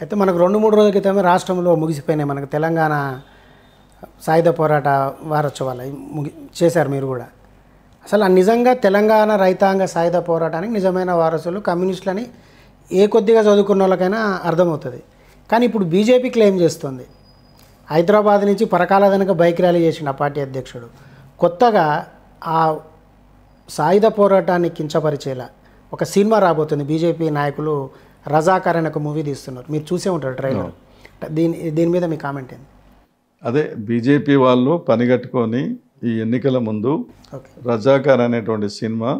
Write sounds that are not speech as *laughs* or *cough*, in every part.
అయితే మనకు రెండు మూడు రోజుల క్రితమే రాష్ట్రంలో ముగిసిపోయినాయి మనకు తెలంగాణ సాయుధ పోరాట వారోత్సవాలు ముగి చేశారు మీరు కూడా అసలు నిజంగా తెలంగాణ రైతాంగ సాయుధ పోరాటానికి నిజమైన వారసులు కమ్యూనిస్టులని ఏ కొద్దిగా చదువుకున్న వాళ్ళకైనా అర్థమవుతుంది కానీ ఇప్పుడు బీజేపీ క్లెయిమ్ చేస్తుంది హైదరాబాద్ నుంచి పరకాల వెనుక బైక్ ర్యాలీ చేసిండు ఆ పార్టీ అధ్యక్షుడు కొత్తగా ఆ సాయుధ పోరాటాన్ని కించపరిచేలా ఒక సినిమా రాబోతుంది బీజేపీ నాయకులు రజాకర్ అనే ఒక మూవీ తీస్తున్నారు మీరు చూసే ఉంటారు ట్రైలర్ దీని దీని మీద మీ కామెంట్ ఏంది అదే బీజేపీ వాళ్ళు పనిగట్టుకొని ఈ ఎన్నికల ముందు రజాకర్ అనేటువంటి సినిమా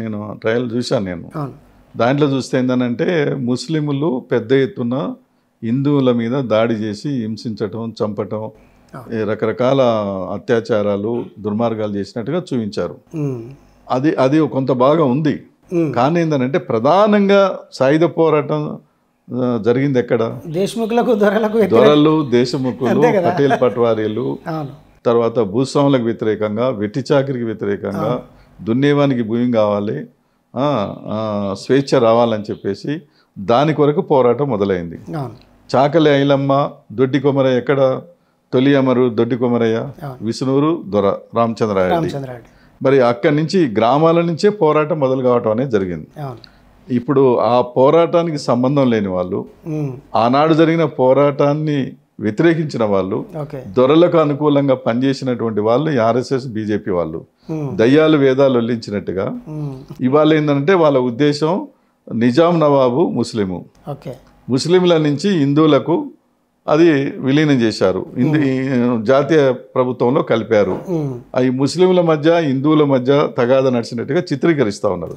నేను ట్రయల్ చూశాను నేను దాంట్లో చూస్తే ఏంటంటే ముస్లింలు పెద్ద ఎత్తున హిందువుల మీద దాడి చేసి హింసించటం చంపటం రకరకాల అత్యాచారాలు దుర్మార్గాలు చేసినట్టుగా చూపించారు అది అది కొంత బాగా ఉంది కానీ ఏంటంటే ప్రధానంగా సాయుధ పోరాటం జరిగింది ఎక్కడ దేశముఖులకు దొరలకు దొరలు దేశముఖులు పటేల్ పట్వారీలు తర్వాత భూస్వాములకు వ్యతిరేకంగా వెట్టి చాకరికి వ్యతిరేకంగా దున్నేవానికి భూమి కావాలి స్వేచ్ఛ రావాలని చెప్పేసి దాని కొరకు పోరాటం మొదలైంది చాకలి ఐలమ్మ దొడ్డి కొమరయ్య ఎక్కడ తొలి అమరు దొడ్డి కొమరయ్య విష్ణువురు దొర రామచంద్రారెడ్డి మరి అక్కడి నుంచి గ్రామాల నుంచే పోరాటం మొదలు కావటం అనేది జరిగింది ఇప్పుడు ఆ పోరాటానికి సంబంధం లేని వాళ్ళు ఆనాడు జరిగిన పోరాటాన్ని వ్యతిరేకించిన వాళ్ళు దొరలకు అనుకూలంగా పనిచేసినటువంటి వాళ్ళు ఆర్ఎస్ఎస్ బీజేపీ వాళ్ళు దయ్యాలు వేదాలు వెళ్ళించినట్టుగా ఇవాళ ఏంటంటే వాళ్ళ ఉద్దేశం నిజాం నవాబు ముస్లిము ముస్లింల నుంచి హిందువులకు అది విలీనం చేశారు జాతీయ ప్రభుత్వంలో కలిపారు అవి ముస్లింల మధ్య హిందువుల మధ్య తగాద నడిచినట్టుగా చిత్రీకరిస్తూ ఉన్నారు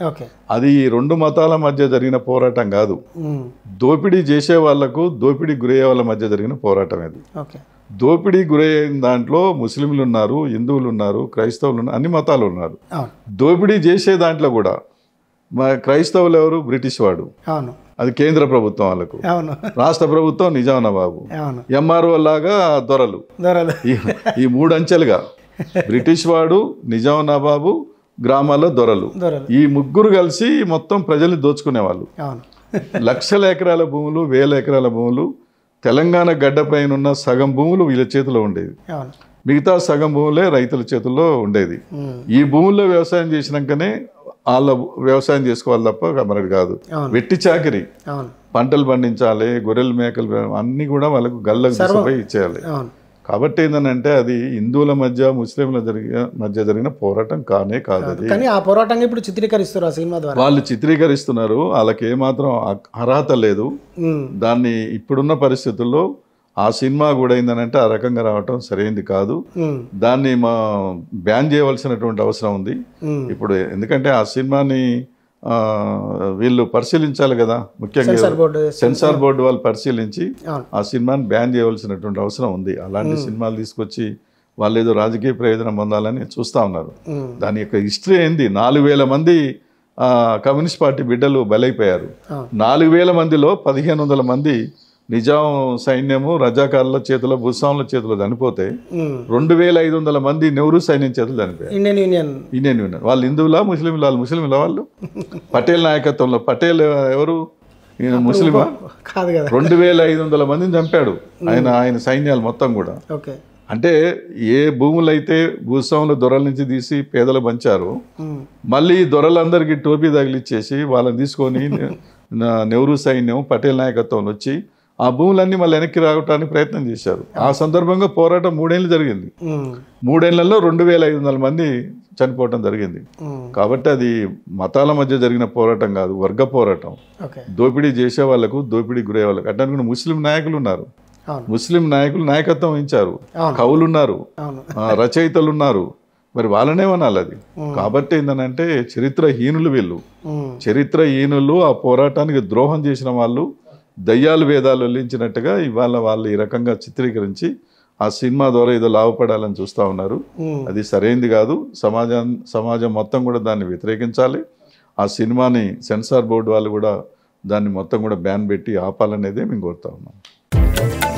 అది రెండు మతాల మధ్య జరిగిన పోరాటం కాదు దోపిడీ చేసే వాళ్లకు దోపిడీ గురయ్యే వాళ్ళ మధ్య జరిగిన పోరాటం ఇది దోపిడీ గురయ్యే దాంట్లో ముస్లింలు ఉన్నారు హిందువులు ఉన్నారు క్రైస్తవులు ఉన్నారు అన్ని మతాలు ఉన్నారు దోపిడీ చేసే దాంట్లో కూడా మా క్రైస్తవులు ఎవరు బ్రిటిష్ వాడు అవును అది కేంద్ర ప్రభుత్వం వాళ్ళకు రాష్ట్ర ప్రభుత్వం నిజాం బాబు ఎంఆర్ఓ లాగా దొరలు ఈ- మూడు అంచెలుగా బ్రిటిష్ వాడు నిజాం నవాబు గ్రామాల్లో దొరలు ఈ ముగ్గురు కలిసి మొత్తం ప్రజల్ని దోచుకునేవాళ్ళు వాళ్ళు లక్షల ఎకరాల భూములు వేల ఎకరాల భూములు తెలంగాణ గడ్డపైన ఉన్న సగం భూములు వీళ్ళ చేతిలో ఉండేది మిగతా సగం భూములే రైతుల చేతుల్లో ఉండేది ఈ భూముల్లో వ్యవసాయం చేసినాకనే వాళ్ళ వ్యవసాయం చేసుకోవాలి తప్ప మనకి కాదు వెట్టి చాకరి పంటలు పండించాలి గొర్రెలు మేకలు అన్నీ కూడా వాళ్ళకు గల్లకు ఇచ్చేయాలి కాబట్టి ఏంటంటే అది హిందువుల మధ్య ముస్లింల జరిగిన మధ్య జరిగిన పోరాటం కానే కాదు అది కానీ ఆ పోరాటం ఇప్పుడు చిత్రీకరిస్తారు ఆ సినిమా ద్వారా వాళ్ళు చిత్రీకరిస్తున్నారు వాళ్ళకి ఏమాత్రం అర్హత లేదు దాన్ని ఇప్పుడున్న పరిస్థితుల్లో ఆ సినిమా కూడా ఏంటంటే ఆ రకంగా రావటం సరైనది కాదు దాన్ని మా బ్యాన్ చేయవలసినటువంటి అవసరం ఉంది ఇప్పుడు ఎందుకంటే ఆ సినిమాని వీళ్ళు పరిశీలించాలి కదా ముఖ్యంగా సెన్సార్ బోర్డు వాళ్ళు పరిశీలించి ఆ సినిమాని బ్యాన్ చేయవలసినటువంటి అవసరం ఉంది అలాంటి సినిమాలు తీసుకొచ్చి వాళ్ళు ఏదో రాజకీయ ప్రయోజనం పొందాలని చూస్తూ ఉన్నారు దాని యొక్క హిస్టరీ ఏంది నాలుగు వేల మంది కమ్యూనిస్ట్ పార్టీ బిడ్డలు బలైపోయారు నాలుగు వేల మందిలో పదిహేను వందల మంది నిజాం సైన్యము రజాకారుల చేతిలో భూస్వాముల చేతిలో చనిపోతే రెండు వేల ఐదు వందల మంది నెహ్రూ సైన్యం చేతులు చనిపోయారు ఇండియన్ యూనియన్ ఇండియన్ యూనియన్ వాళ్ళు హిందువులా ముస్లింలా వాళ్ళు ముస్లింలా వాళ్ళు *laughs* పటేల్ నాయకత్వంలో పటేల్ ఎవరు ముస్లిమా కాదు రెండు వేల ఐదు వందల మందిని చంపాడు ఆయన ఆయన సైన్యాలు మొత్తం కూడా ఓకే అంటే ఏ భూములు అయితే భూస్వాముల దొరల నుంచి తీసి పేదలు పంచారు మళ్ళీ దొరలందరికీ టోపీ తగిలిచ్చేసి వాళ్ళని తీసుకొని *laughs* నెహ్రూ సైన్యం పటేల్ నాయకత్వం వచ్చి ఆ భూములన్నీ మళ్ళీ వెనక్కి రావడానికి ప్రయత్నం చేశారు ఆ సందర్భంగా పోరాటం మూడేళ్ళు జరిగింది మూడేళ్లలో రెండు వేల ఐదు వందల మంది చనిపోవటం జరిగింది కాబట్టి అది మతాల మధ్య జరిగిన పోరాటం కాదు వర్గ పోరాటం దోపిడీ చేసే వాళ్ళకు దోపిడీ గురయ్యే వాళ్ళకు అంటే కూడా ముస్లిం నాయకులు ఉన్నారు ముస్లిం నాయకులు నాయకత్వం వహించారు కవులు ఉన్నారు రచయితలు ఉన్నారు మరి వాళ్ళనే అనాలి అది కాబట్టి ఏంటంటే చరిత్రహీనులు వీళ్ళు చరిత్రహీనులు ఆ పోరాటానికి ద్రోహం చేసిన వాళ్ళు దయ్యాలు వేదాలు వెల్లించినట్టుగా ఇవాళ వాళ్ళు ఈ రకంగా చిత్రీకరించి ఆ సినిమా ద్వారా ఏదో లాభపడాలని చూస్తూ ఉన్నారు అది సరైంది కాదు సమాజం సమాజం మొత్తం కూడా దాన్ని వ్యతిరేకించాలి ఆ సినిమాని సెన్సార్ బోర్డు వాళ్ళు కూడా దాన్ని మొత్తం కూడా బ్యాన్ పెట్టి ఆపాలనేదే మేము కోరుతా ఉన్నాం